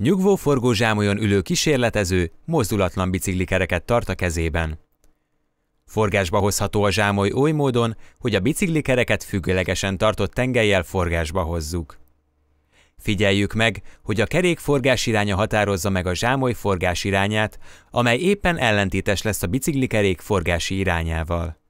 Nyugvó forgó zsámolyon ülő kísérletező, mozdulatlan biciklikereket tart a kezében. Forgásba hozható a zsámoly oly módon, hogy a biciklikereket függőlegesen tartott tengelyel forgásba hozzuk. Figyeljük meg, hogy a kerék forgás iránya határozza meg a zsámoly forgás irányát, amely éppen ellentétes lesz a biciklikerék forgási irányával.